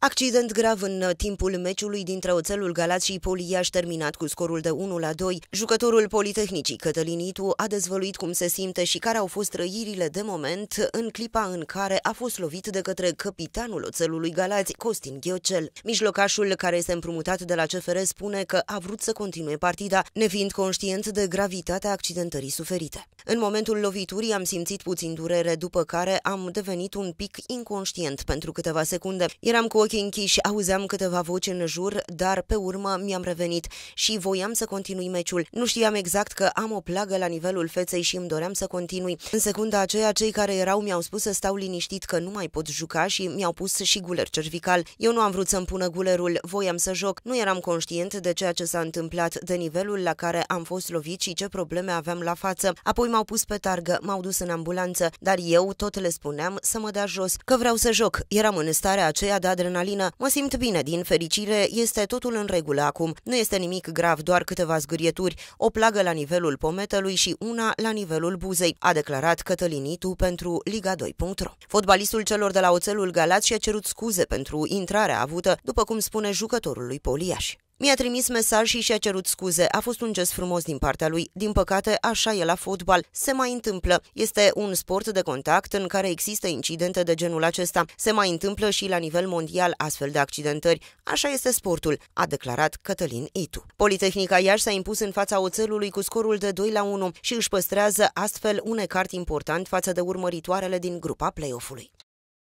Accident grav în uh, timpul meciului dintre Oțelul Galați și Poliaș terminat cu scorul de 1 la 2. Jucătorul Politehnicii Cătălin Itu a dezvăluit cum se simte și care au fost trăirile de moment în clipa în care a fost lovit de către capitanul Oțelului Galați, Costin Ghiocel. Mijlocașul care este împrumutat de la CFR spune că a vrut să continue partida, nefiind conștient de gravitatea accidentării suferite. În momentul loviturii am simțit puțin durere, după care am devenit un pic inconștient pentru câteva secunde. Eram cu ochii închiși auzeam câteva voci în jur, dar pe urmă mi-am revenit și voiam să continui meciul. Nu știam exact că am o plagă la nivelul feței și îmi doream să continui. În secunda aceea, cei care erau mi-au spus să stau liniștit că nu mai pot juca și mi-au pus și guler cervical. Eu nu am vrut să-mi pună gulerul, voiam să joc. Nu eram conștient de ceea ce s-a întâmplat, de nivelul la care am fost lovit și ce probleme aveam la față. Apoi m-au pus pe targă, m-au dus în ambulanță, dar eu tot le spuneam să mă dea jos, că vreau să joc. Eram în starea aceea de adrenalină adrenalină, mă simt bine, din fericire, este totul în regulă acum. Nu este nimic grav, doar câteva zgârieturi, o plagă la nivelul pometelui și una la nivelul buzei, a declarat Cătălin Itu pentru Liga2.ro. Fotbalistul celor de la Oțelul Galați și-a cerut scuze pentru intrarea avută, după cum spune jucătorul lui Poliaș. Mi-a trimis mesaj și și-a cerut scuze. A fost un gest frumos din partea lui. Din păcate, așa e la fotbal. Se mai întâmplă. Este un sport de contact în care există incidente de genul acesta. Se mai întâmplă și la nivel mondial astfel de accidentări. Așa este sportul, a declarat Cătălin Itu. Politehnica Iași s-a impus în fața oțelului cu scorul de 2 la 1 și își păstrează astfel un ecart important față de urmăritoarele din grupa play-off-ului.